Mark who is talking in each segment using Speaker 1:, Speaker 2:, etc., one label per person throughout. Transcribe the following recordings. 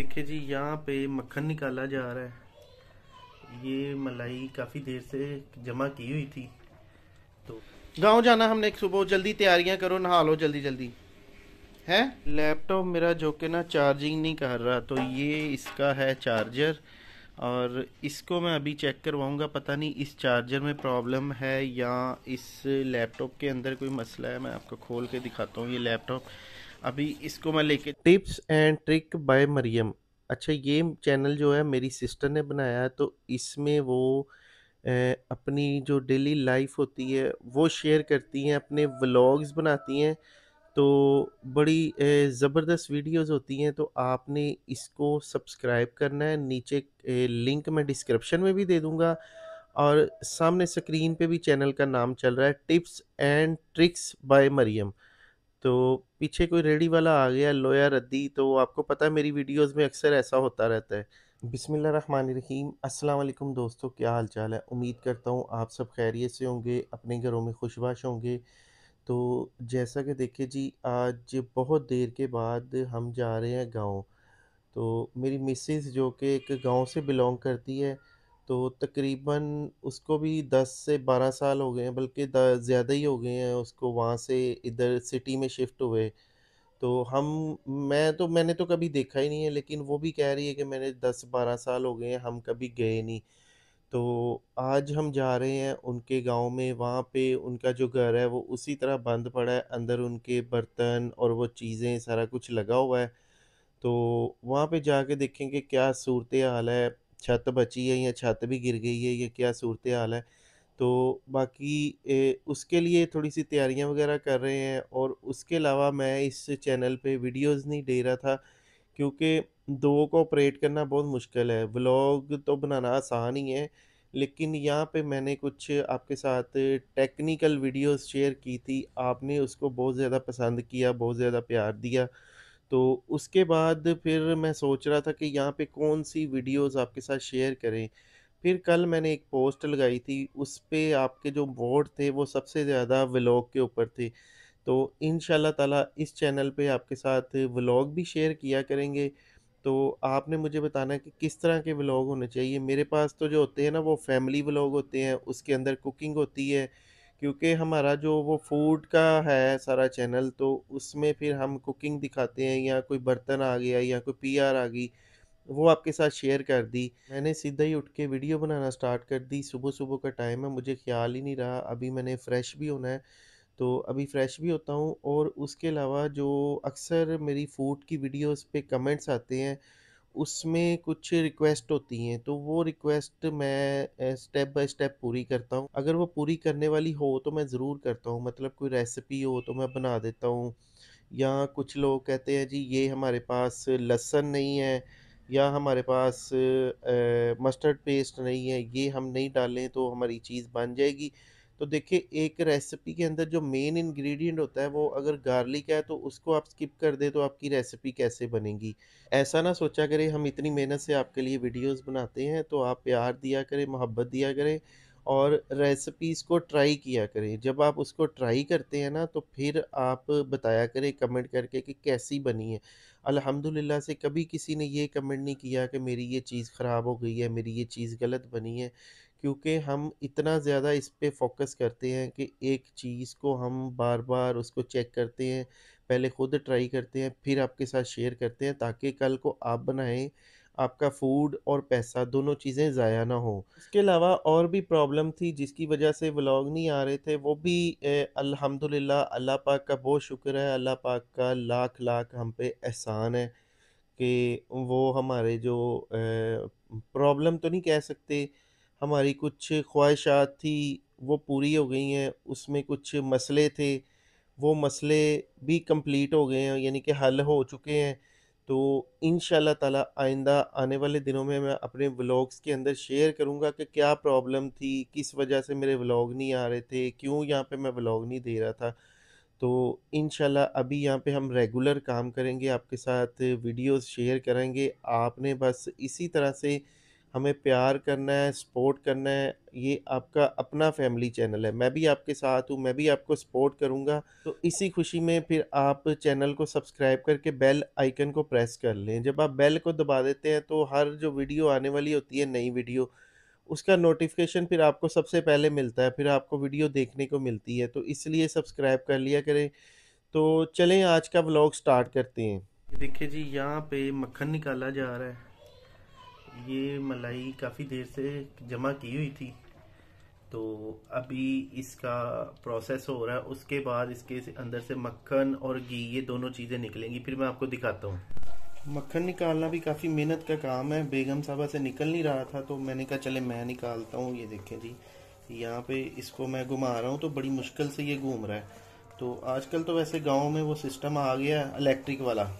Speaker 1: देखिए जी यहाँ पे मक्खन निकाला जा रहा है ये मलाई काफ़ी देर से जमा की हुई थी तो गांव जाना हमने एक सुबह जल्दी तैयारियां करो नहा लो जल्दी जल्दी है लैपटॉप मेरा जो कि ना चार्जिंग नहीं कर रहा तो ये इसका है चार्जर और इसको मैं अभी चेक करवाऊंगा पता नहीं इस चार्जर में प्रॉब्लम है या इस लैपटॉप के अंदर कोई मसला है मैं आपको खोल के दिखाता हूँ ये लैपटॉप अभी इसको मैं लेके tips and trick by Mariam अच्छा ये चैनल जो है मेरी सिस्टर ने बनाया है तो इसमें वो अपनी जो डेली लाइफ होती है वो शेयर करती हैं अपने व्लॉग्स बनाती हैं तो बड़ी ज़बरदस्त वीडियोस होती हैं तो आपने इसको सब्सक्राइब करना है नीचे लिंक मैं डिस्क्रिप्शन में भी दे दूँगा और सामने स्क्रीन पे भी चैनल का नाम चल रहा है tips and tricks by Mariam तो पीछे कोई रेडी वाला आ गया लोया रद्दी तो आपको पता है मेरी वीडियोस में अक्सर ऐसा होता रहता है बिसमीम अस्सलाम दोस्तों क्या हाल चाल है उम्मीद करता हूँ आप सब खैरियत से होंगे अपने घरों में खुशबाश होंगे तो जैसा कि देखिए जी आज बहुत देर के बाद हम जा रहे हैं गाँव तो मेरी मिसेज़ जो कि एक गाँव से बिलोंग करती है तो तकरीबन उसको भी 10 से 12 साल हो गए हैं बल्कि ज़्यादा ही हो गए हैं उसको वहाँ से इधर सिटी में शिफ्ट हुए तो हम मैं तो मैंने तो कभी देखा ही नहीं है लेकिन वो भी कह रही है कि मैंने 10-12 साल हो गए हैं हम कभी गए नहीं तो आज हम जा रहे हैं उनके गांव में वहाँ पे उनका जो घर है वो उसी तरह बंद पड़ा है अंदर उनके बर्तन और वो चीज़ें सारा कुछ लगा हुआ है तो वहाँ पे जाके देखेंगे क्या सूरत हाल है छत बची है या छत भी गिर गई है या क्या सूरत हाल है तो बाकी ए, उसके लिए थोड़ी सी तैयारियां वगैरह कर रहे हैं और उसके अलावा मैं इस चैनल पे वीडियोस नहीं दे रहा था क्योंकि दो को ऑपरेट करना बहुत मुश्किल है व्लॉग तो बनाना आसान ही है लेकिन यहाँ पे मैंने कुछ आपके साथ टेक्निकल वीडियोस शेयर की थी आपने उसको बहुत ज़्यादा पसंद किया बहुत ज़्यादा प्यार दिया तो उसके बाद फिर मैं सोच रहा था कि यहाँ पे कौन सी वीडियोस आपके साथ शेयर करें फिर कल मैंने एक पोस्ट लगाई थी उस पर आपके जो वोट थे वो सबसे ज़्यादा व्लॉग के ऊपर थे तो इन ताला इस चैनल पे आपके साथ व्लॉग भी शेयर किया करेंगे तो आपने मुझे बताना कि किस तरह के व्लॉग होने चाहिए मेरे पास तो जो होते हैं ना वो फैमिली व्लॉग होते हैं उसके अंदर कुकिंग होती है क्योंकि हमारा जो वो फूड का है सारा चैनल तो उसमें फिर हम कुकिंग दिखाते हैं या कोई बर्तन आ गया या कोई पीआर आ गई वो आपके साथ शेयर कर दी मैंने सीधा ही उठ के वीडियो बनाना स्टार्ट कर दी सुबह सुबह का टाइम है मुझे ख्याल ही नहीं रहा अभी मैंने फ़्रेश भी होना है तो अभी फ़्रेश भी होता हूँ और उसके अलावा जो अक्सर मेरी फ़ूड की वीडियोस पे कमेंट्स आते हैं उसमें कुछ रिक्वेस्ट होती हैं तो वो रिक्वेस्ट मैं स्टेप बाय स्टेप पूरी करता हूँ अगर वो पूरी करने वाली हो तो मैं ज़रूर करता हूँ मतलब कोई रेसिपी हो तो मैं बना देता हूँ या कुछ लोग कहते हैं जी ये हमारे पास लहसन नहीं है या हमारे पास आ, मस्टर्ड पेस्ट नहीं है ये हम नहीं डालें तो हमारी चीज़ बन जाएगी तो देखिए एक रेसिपी के अंदर जो मेन इंग्रेडिएंट होता है वो अगर गार्लिक है तो उसको आप स्किप कर दे तो आपकी रेसिपी कैसे बनेगी ऐसा ना सोचा करें हम इतनी मेहनत से आपके लिए वीडियोस बनाते हैं तो आप प्यार दिया करें मोहब्बत दिया करें और रेसिपीज़ को ट्राई किया करें जब आप उसको ट्राई करते हैं ना तो फिर आप बताया करें कमेंट करके कि कैसी बनी है अल्हम्दुलिल्लाह से कभी किसी ने ये कमेंट नहीं किया कि मेरी ये चीज़ ख़राब हो गई है मेरी ये चीज़ गलत बनी है क्योंकि हम इतना ज़्यादा इस पर फोकस करते हैं कि एक चीज़ को हम बार बार उसको चेक करते हैं पहले ख़ुद ट्राई करते हैं फिर आपके साथ शेयर करते हैं ताकि कल को आप बनाएं आपका फूड और पैसा दोनों चीज़ें ज़ाया ना हो इसके अलावा और भी प्रॉब्लम थी जिसकी वजह से व्लॉग नहीं आ रहे थे वो भी अल्हम्दुलिल्लाह अल्लाह पाक का बहुत शुक्र है अल्लाह पाक का लाख लाख हम पे एहसान है कि वो हमारे जो प्रॉब्लम तो नहीं कह सकते हमारी कुछ ख्वाहिशात थी वो पूरी हो गई हैं उसमें कुछ मसले थे वो मसले भी कंप्लीट हो गए हैं यानी कि हल हो चुके हैं तो इन ताला आइंदा आने वाले दिनों में मैं अपने व्लॉग्स के अंदर शेयर करूँगा कि क्या प्रॉब्लम थी किस वजह से मेरे व्लॉग नहीं आ रहे थे क्यों यहाँ पे मैं व्लॉग नहीं दे रहा था तो इन अभी यहाँ पे हम रेगुलर काम करेंगे आपके साथ वीडियोस शेयर करेंगे आपने बस इसी तरह से हमें प्यार करना है सपोर्ट करना है ये आपका अपना फैमिली चैनल है मैं भी आपके साथ हूँ मैं भी आपको सपोर्ट करूँगा तो इसी खुशी में फिर आप चैनल को सब्सक्राइब करके बेल आइकन को प्रेस कर लें जब आप बेल को दबा देते हैं तो हर जो वीडियो आने वाली होती है नई वीडियो उसका नोटिफिकेशन फिर आपको सबसे पहले मिलता है फिर आपको वीडियो देखने को मिलती है तो इसलिए सब्सक्राइब कर लिया करें तो चलें आज का ब्लॉग स्टार्ट करते हैं देखिए जी यहाँ पे मक्खन निकाला जा रहा है ये मलाई काफ़ी देर से जमा की हुई थी तो अभी इसका प्रोसेस हो रहा है उसके बाद इसके अंदर से मक्खन और घी ये दोनों चीज़ें निकलेंगी फिर मैं आपको दिखाता हूँ मक्खन निकालना भी काफ़ी मेहनत का काम है बेगम साहबा से निकल नहीं रहा था तो मैंने कहा चले मैं निकालता हूँ ये देखें जी यहाँ पे इसको मैं घुमा रहा हूँ तो बड़ी मुश्किल से ये घूम रहा है तो आजकल तो वैसे गाँव में वो सिस्टम आ गया इलेक्ट्रिक वाला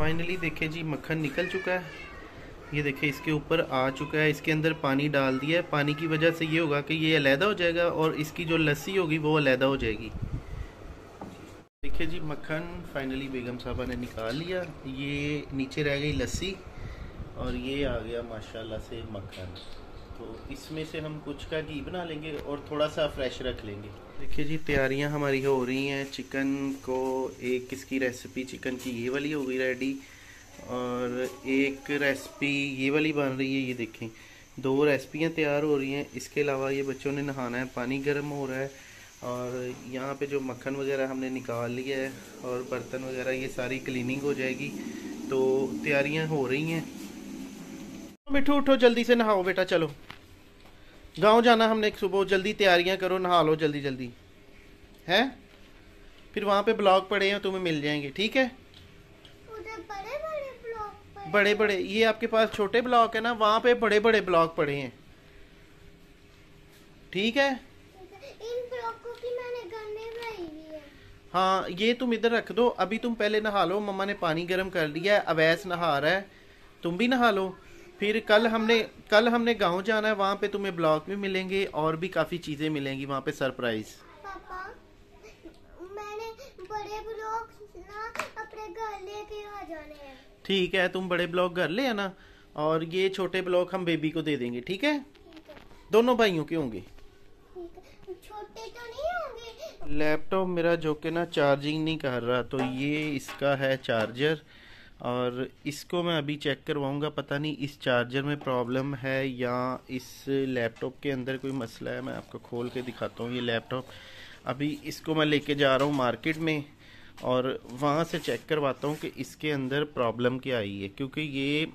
Speaker 1: फाइनली देखे जी मक्खन निकल चुका है ये देखे इसके ऊपर आ चुका है इसके अंदर पानी डाल दिया है पानी की वजह से ये होगा कि ये अलहदा हो जाएगा और इसकी जो लस्सी होगी वो अलहदा हो जाएगी देखिए जी मक्खन फाइनली बेगम साहबा ने निकाल लिया ये नीचे रह गई लस्सी और ये आ गया माशाल्लाह से मक्खन तो इसमें से हम कुछ का घी बना लेंगे और थोड़ा सा फ्रेश रख लेंगे देखिए जी तैयारियां हमारी हो रही हैं चिकन को एक किसकी रेसिपी चिकन की ये वाली हो गई रेडी और एक रेसिपी ये वाली बन रही है ये देखें दो रेसिपियाँ तैयार हो रही हैं इसके अलावा ये बच्चों ने नहाना है पानी गर्म हो रहा है और यहाँ पे जो मक्खन वगैरह हमने निकाल लिया है और बर्तन वगैरह ये सारी क्लीनिंग हो जाएगी तो तैयारियाँ हो रही हैं मिठू उठो जल्दी से नहाओ बेटा चलो गांव जाना हमने एक सुबह जल्दी तैयारियां करो नहा लो जल्दी जल्दी है फिर वहां पे ब्लॉक पड़े हैं तुम्हें मिल जाएंगे ठीक है बड़े बड़े, बड़े बड़े ये आपके पास छोटे ब्लॉक है ना वहां पे बड़े बड़े ब्लॉक पड़े हैं ठीक है इन ब्लॉकों की मैंने गन्ने है। हाँ ये तुम इधर रख दो अभी तुम पहले नहा लो मम्मा ने पानी गर्म कर लिया है अवैस नहा रहा है तुम भी नहा लो फिर कल हमने कल हमने गांव जाना है वहां पे तुम्हें ब्लॉक भी मिलेंगे और भी काफ़ी चीज़ें मिलेंगी वहां पे सरप्राइज ठीक है तुम बड़े ब्लॉक घर ले आना और ये छोटे ब्लॉक हम बेबी को दे देंगे ठीक है? दोनों भाइयों के होंगे छोटे तो नहीं होंगे लैपटॉप मेरा जो के ना चार्जिंग नहीं कर रहा तो ये इसका है चार्जर और इसको मैं अभी चेक करवाऊँगा पता नहीं इस चार्जर में प्रॉब्लम है या इस लैपटॉप के अंदर कोई मसला है मैं आपको खोल के दिखाता हूँ ये लैपटॉप अभी इसको मैं लेके जा रहा हूँ मार्केट में और वहाँ से चेक करवाता हूँ कि इसके अंदर प्रॉब्लम क्या आई है क्योंकि ये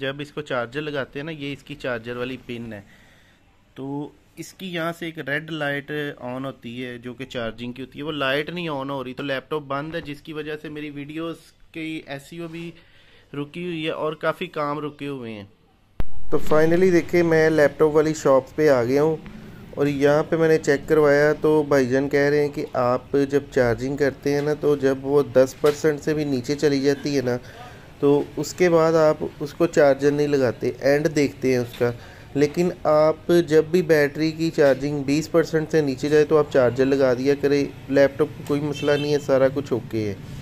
Speaker 1: जब इसको चार्जर लगाते हैं ना ये इसकी चार्जर वाली पिन है तो इसकी यहाँ से एक रेड लाइट ऑन होती है जो कि चार्जिंग की होती है वो लाइट नहीं ऑन हो रही तो लैपटॉप बंद है जिसकी वजह से मेरी वीडियोस की एस e भी रुकी हुई है और काफ़ी काम रुके हुए हैं तो फाइनली देखिए मैं लैपटॉप वाली शॉप पे आ गया हूँ और यहाँ पे मैंने चेक करवाया तो भाईजान कह रहे हैं कि आप जब चार्जिंग करते हैं ना तो जब वो दस परसेंट से भी नीचे चली जाती है ना तो उसके बाद आप उसको चार्जर नहीं लगाते एंड देखते हैं उसका लेकिन आप जब भी बैटरी की चार्जिंग 20 परसेंट से नीचे जाए तो आप चार्जर लगा दिया करें लैपटॉप को कोई मसला नहीं है सारा कुछ ओके है